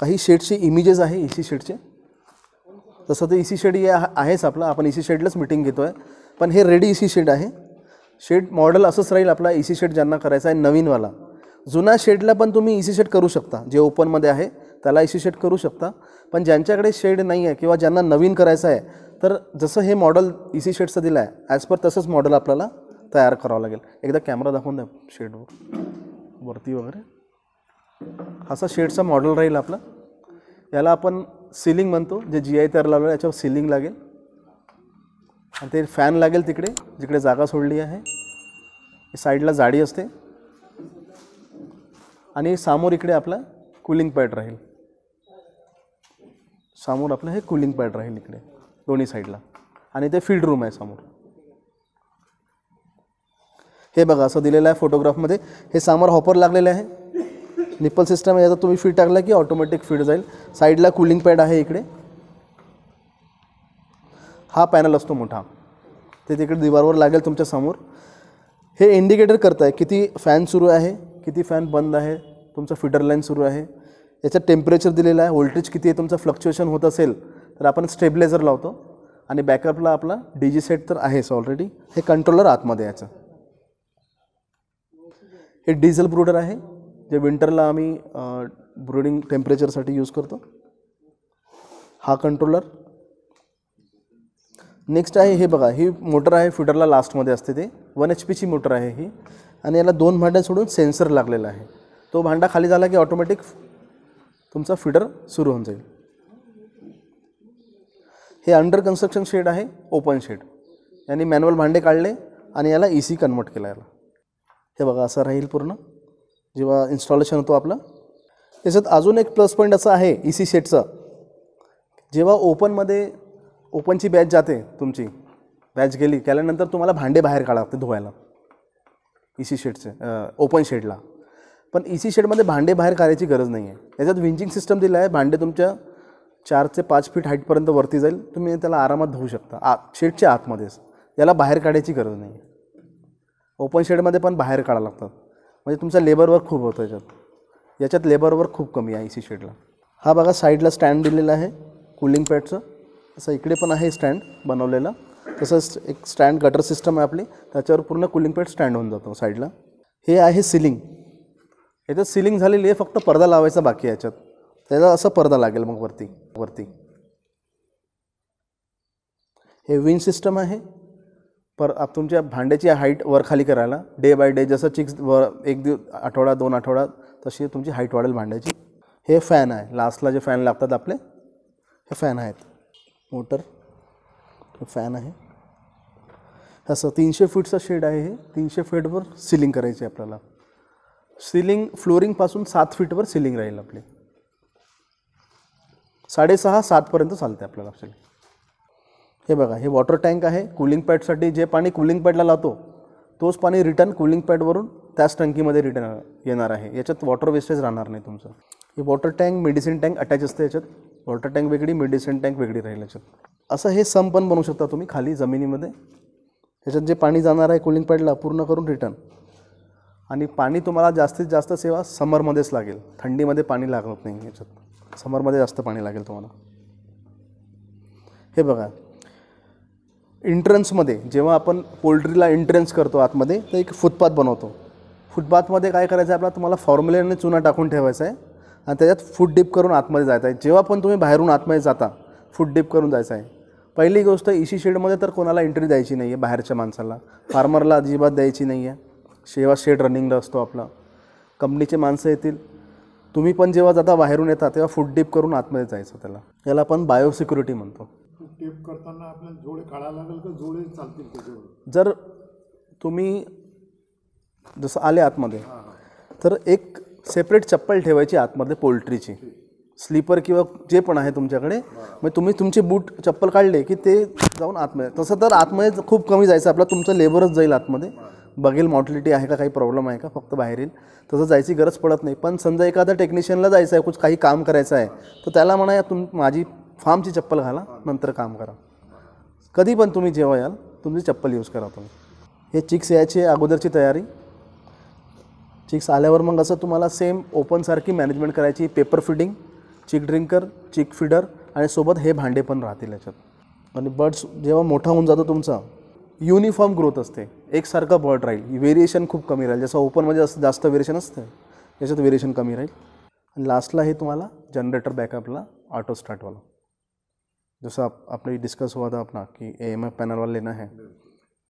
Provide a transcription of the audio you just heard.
काही शेडचे इमेजेस आहे सी e शेडचे तसं तर सी e शेड हे आहेच आपला आपण सी शेडलाच मिटिंग घेतो आहे पण हे रेडी सी शेड आहे शेड मॉडेल असंच राहील आपला सी e शेड ज्यांना करायचा आहे नवीनवाला जुना शेडला पण तुम्ही सी शेड करू शकता जे ओपनमध्ये आहे त्याला सी शेड करू शकता पण ज्यांच्याकडे शेड नाही आहे किंवा ज्यांना नवीन करायचं आहे तर जसं हे मॉडेल सी शेडचं दिलं आहे ॲज पर तसंच मॉडेल आपल्याला तयार करावं लागेल एकदा कॅमेरा दाखवून द्या शेडवर वरती वगैरे असा शेडचा मॉडेल राहील आपला याला आपण सिलिंग म्हणतो जे जी आय तर लावलं याच्यावर सिलिंग लागेल आणि ते फॅन लागेल तिकडे जिकडे जागा सोडली आहे साईडला जाडी असते आणि समोर इकडे आपला कूलिंग पॅड राहील समोर आपलं हे कूलिंग पॅड राहील इकडे दोन्ही साईडला आणि ते फील्ड रूम आहे समोर हे बघा असं दिलेलं आहे फोटोग्राफमध्ये हे समोर हॉपर लागलेलं आहे निप्पल सिस्टम आहे याचा तुम्ही फीड टाकला की ऑटोमॅटिक फीड जाईल साईडला कूलिंग पॅड आहे इकडे हा पॅनल असतो मोठा ते तिकडे दिवारवर लागेल तुमच्यासमोर हे इंडिकेटर करत आहे किती फॅन सुरू आहे किती फॅन बंद आहे तुमचा फिटर लाईन सुरू आहे याच्यात टेम्परेचर दिलेलं आहे व्होल्टेज किती आहे तुमचं फ्लक्च्युएशन होत असेल तर आपण स्टेबलायझर लावतो आणि बॅकअपला आपला डी जी सेट तर आहेच ऑलरेडी हे कंट्रोलर आतमध्ये याचं हे डिझेल ब्रुडर आहे जे विंटरला आम्ही ब्रुडिंग टेम्परेचरसाठी यूज करतो हा कंट्रोलर नेक्स्ट आहे हे बघा ही मोटर आहे फिटरला लास्टमध्ये असते ते वन एच पीची मोटर आहे ही आणि याला दोन भांड्या सोडून सेन्सर लागलेला आहे तो भांडा खाली झाला की ऑटोमॅटिक तुमचा फिटर सुरू होऊन जाईल हे अंडर कन्स्ट्रक्शन शेड आहे ओपन शेड यांनी मॅन्युअल भांडे काढले आणि याला ई सी कन्वर्ट केला याला हे बघा असं राहील पूर्ण जेव्हा इन्स्टॉलेशन होतो आपलं त्याच्यात अजून एक प्लस पॉईंट असं आहे ई सी शेडचं जेव्हा ओपनमध्ये ओपनची बॅच जाते तुमची बॅच गेली केल्यानंतर तुम्हाला भांडे बाहेर काढा लागते धुवायला ई सी शेडचे ओपन शेडला पण ई e सी शेडमध्ये भांडे बाहेर काढायची गरज नाही आहे त्याच्यात विंचिंग सिस्टम दिलं आहे भांडे तुमच्या चार ते पाच फीट हाईटपर्यंत वरती जाईल तुम्ही त्याला आरामात धुवू शकता आ शेडच्या आतमध्येच याला बाहेर काढायची गरज नाही ओपन शेडमध्ये पण बाहेर काढा लागतात म्हणजे तुमचा लेबर वर्क खूप होतं याच्यात याच्यात लेबर वर्क खूप कमी आहे ए सी शेडला हा बघा साईडला स्टँड दिलेला आहे कूलिंग पॅडचं असं इकडे पण आहे स्टँड बनवलेला तसंच एक स्टँड गटर सिस्टम आहे आपली त्याच्यावर पूर्ण कूलिंग पॅड स्टँड होऊन जातो साईडला हे आहे सिलिंग याच्यात सिलिंग झालेली आहे फक्त पर्दा लावायचा बाकी आहे याच्यात त्याचा असा पर्दा लागेल मग वरती वरती हे विंड सिस्टम आहे पर आप तुमच्या भांड्याची हाईट वर खाली करायला डे बाय डे जसं चिक्स वर एक दिव आठवडा दोन आठवडा तशी तुमची हाईट वाढेल भांड्याची हे फॅन आहे लास्टला जे फॅन लागतात आपले हे फॅन आहेत मोटर फॅन आहे असं तीनशे फीटचा शेड आहे हे तीनशे फीटवर सिलिंग करायची आपल्याला सिलिंग फ्लोरिंगपासून सात फीटवर सिलिंग राहील आपली साडेसहा सातपर्यंत चालते आपल्याला सिलिंग हे बघा हे वॉटर टँक आहे कूलिंग पॅडसाठी जे पाणी कूलिंग पॅडला लावतो तोच पाणी रिटर्न कूलिंग पॅडवरून त्याच टंकीमध्ये रिटर्न येणार आहे याच्यात वॉटर वेस्टेज राहणार नाही तुमचं हे water tank medicine tank attach असते याच्यात वॉटर टँक वेगळी मेडिसिन टँक वेगळी राहील याच्यात असं हे सम पण बनवू शकता तुम्ही खाली जमिनीमध्ये ह्याच्यात जे पाणी जाणार आहे कूलिंग पॅडला पूर्ण करून रिटर्न आणि पाणी तुम्हाला जास्तीत जास्त सेवा समरमध्येच लागेल थंडीमध्ये पाणी लागत नाही याच्यात समरमध्ये जास्त पाणी लागेल तुम्हाला हे बघा एंट्रन्समध्ये जेव्हा आपण पोल्ट्रीला एंट्रन्स करतो आतमध्ये तर एक फुटपाथ बनवतो फुटपाथमध्ये काय करायचं आहे आपला तुम्हाला फॉर्म्युलेने चुना टाकून ठेवायचा आहे आणि त्याच्यात फूट डिप करून आतमध्ये जायचं आहे जेव्हा पण तुम्ही बाहेरून आतमध्ये जाता फूट डिप करून जायचं आहे पहिली गोष्ट इशी शेडमध्ये तर कोणाला एंट्री द्यायची नाही आहे बाहेरच्या माणसाला फार्मरला अजिबात द्यायची नाही आहे शेवा शेड रनिंगला असतो आपला कंपनीचे माणसं येतील तुम्ही पण जेव्हा जाता बाहेरून येता तेव्हा फूट डिप करून आतमध्ये जायचं त्याला याला आपण बायोसिक्युरिटी म्हणतो करताना आपल्याला जोडे का जोडे चालतील जर तुम्ही जसं आले आतमध्ये तर एक सेपरेट चप्पल ठेवायची आतमध्ये पोल्ट्रीची स्लीपर किंवा जे पण आहे तुमच्याकडे मग तुम्ही तुमचे बूट चप्पल काढले की ते जाऊन आतमध्ये तसं तर आतमध्ये खूप कमी जायचं आपला तुमचं लेबरच जाईल आतमध्ये बघेल मॉर्टिलिटी आहे का काही प्रॉब्लेम आहे का फक्त बाहेर येईल तसं जायची गरज पडत नाही पण समजा एखादा टेक्निशियनला जायचं आहे कुछ काही काम करायचं आहे तर त्याला म्हणा तुम माझी फार्मची चप्पल घाला नंतर काम करा कधी पण तुम्ही जेव्हा याल तुमची चप्पल यूज करा तुम्ही हे चिक्स यायची अगोदरची तयारी चिक्स आल्यावर मग असं तुम्हाला सेम ओपनसारखी मॅनेजमेंट करायची paper feeding chick drinker chick feeder आणि सोबत हे भांडे पण राहतील याच्यात आणि बर्ड्स जेव्हा मोठा होऊन जातो तुमचा युनिफॉर्म ग्रोथ असते एकसारखा बर्ड राहील व्हेरिएशन खूप कमी राहील जसं ओपनमध्ये असं जास्त व्हेरिएशन असतं त्याच्यात व्हेरिएशन कमी राहील आणि लास्टला हे तुम्हाला जनरेटर बॅकअपला ऑटो स्टार्टवाला जैसा आप, आपने डिस्कस हुआ था अपना की ए एम पैनल वाला लेना है